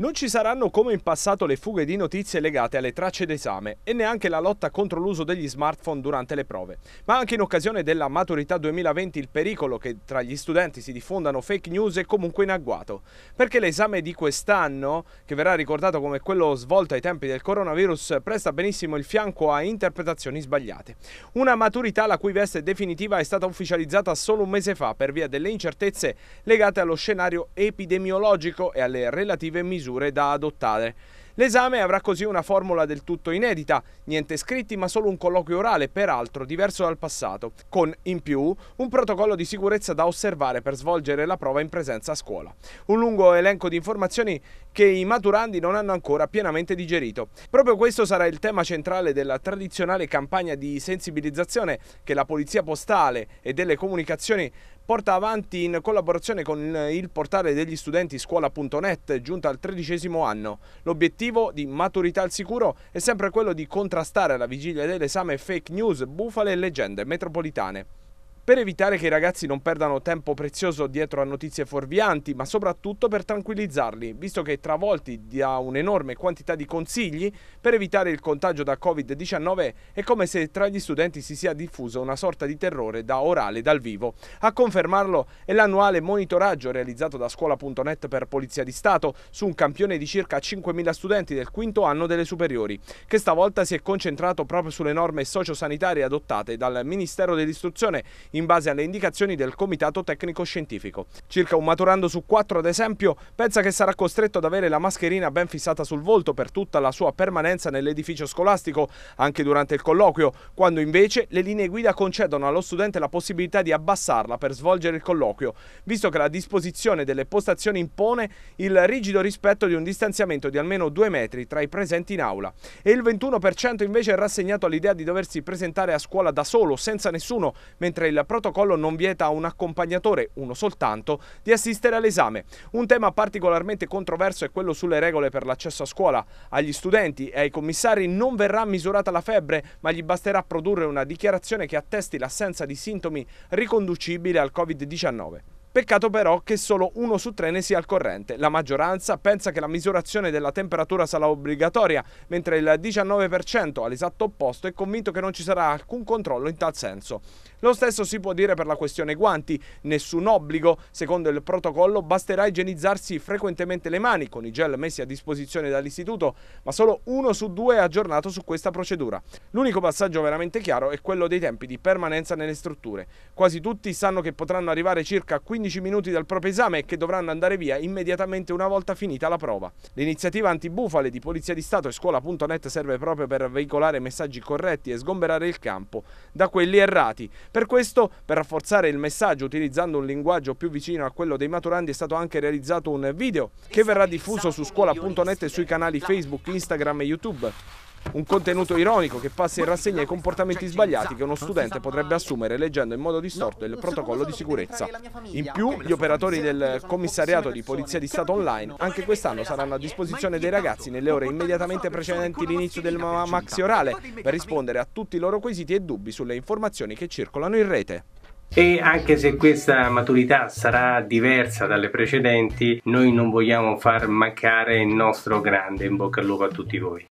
Non ci saranno come in passato le fughe di notizie legate alle tracce d'esame e neanche la lotta contro l'uso degli smartphone durante le prove, ma anche in occasione della maturità 2020 il pericolo che tra gli studenti si diffondano fake news è comunque in agguato, perché l'esame di quest'anno, che verrà ricordato come quello svolto ai tempi del coronavirus, presta benissimo il fianco a interpretazioni sbagliate. Una maturità la cui veste definitiva è stata ufficializzata solo un mese fa per via delle incertezze legate allo scenario epidemiologico e alle relative misure misure da adottare. L'esame avrà così una formula del tutto inedita, niente scritti ma solo un colloquio orale, peraltro diverso dal passato, con in più un protocollo di sicurezza da osservare per svolgere la prova in presenza a scuola. Un lungo elenco di informazioni che i maturandi non hanno ancora pienamente digerito. Proprio questo sarà il tema centrale della tradizionale campagna di sensibilizzazione che la Polizia Postale e delle Comunicazioni porta avanti in collaborazione con il portale degli studenti scuola.net giunta al tredicesimo anno. L'obiettivo di Maturità al Sicuro è sempre quello di contrastare alla vigilia dell'esame fake news, bufale e leggende metropolitane per evitare che i ragazzi non perdano tempo prezioso dietro a notizie fuorvianti, ma soprattutto per tranquillizzarli, visto che travolti da un'enorme quantità di consigli per evitare il contagio da Covid-19 è come se tra gli studenti si sia diffuso una sorta di terrore da orale dal vivo. A confermarlo è l'annuale monitoraggio realizzato da scuola.net per Polizia di Stato su un campione di circa 5.000 studenti del quinto anno delle superiori, che stavolta si è concentrato proprio sulle norme sociosanitarie adottate dal Ministero dell'Istruzione in in base alle indicazioni del Comitato Tecnico Scientifico. Circa un maturando su quattro, ad esempio, pensa che sarà costretto ad avere la mascherina ben fissata sul volto per tutta la sua permanenza nell'edificio scolastico, anche durante il colloquio, quando invece le linee guida concedono allo studente la possibilità di abbassarla per svolgere il colloquio, visto che la disposizione delle postazioni impone il rigido rispetto di un distanziamento di almeno due metri tra i presenti in aula. E il 21% invece è rassegnato all'idea di doversi presentare a scuola da solo, senza nessuno, mentre il protocollo non vieta a un accompagnatore, uno soltanto, di assistere all'esame. Un tema particolarmente controverso è quello sulle regole per l'accesso a scuola. Agli studenti e ai commissari non verrà misurata la febbre, ma gli basterà produrre una dichiarazione che attesti l'assenza di sintomi riconducibili al Covid-19. Peccato però che solo uno su tre ne sia al corrente. La maggioranza pensa che la misurazione della temperatura sarà obbligatoria, mentre il 19% all'esatto opposto è convinto che non ci sarà alcun controllo in tal senso. Lo stesso si può dire per la questione guanti, nessun obbligo, secondo il protocollo basterà igienizzarsi frequentemente le mani con i gel messi a disposizione dall'istituto, ma solo uno su due è aggiornato su questa procedura. L'unico passaggio veramente chiaro è quello dei tempi di permanenza nelle strutture. Quasi tutti sanno che potranno arrivare circa 15 15 minuti dal proprio esame e che dovranno andare via immediatamente una volta finita la prova. L'iniziativa antibufale di Polizia di Stato e Scuola.net serve proprio per veicolare messaggi corretti e sgomberare il campo da quelli errati. Per questo, per rafforzare il messaggio utilizzando un linguaggio più vicino a quello dei maturandi, è stato anche realizzato un video che verrà diffuso su scuola.net e sui canali Facebook, Instagram e YouTube. Un contenuto ironico che passa in rassegna i comportamenti cioè, sbagliati che uno studente potrebbe assumere leggendo in modo distorto il protocollo di sicurezza. In più, gli operatori del commissariato di Polizia di Stato Online anche quest'anno saranno a disposizione dei ragazzi nelle ore immediatamente precedenti l'inizio del maxi orale per rispondere a tutti i loro quesiti e dubbi sulle informazioni che circolano in rete. E anche se questa maturità sarà diversa dalle precedenti, noi non vogliamo far mancare il nostro grande in bocca al lupo a tutti voi.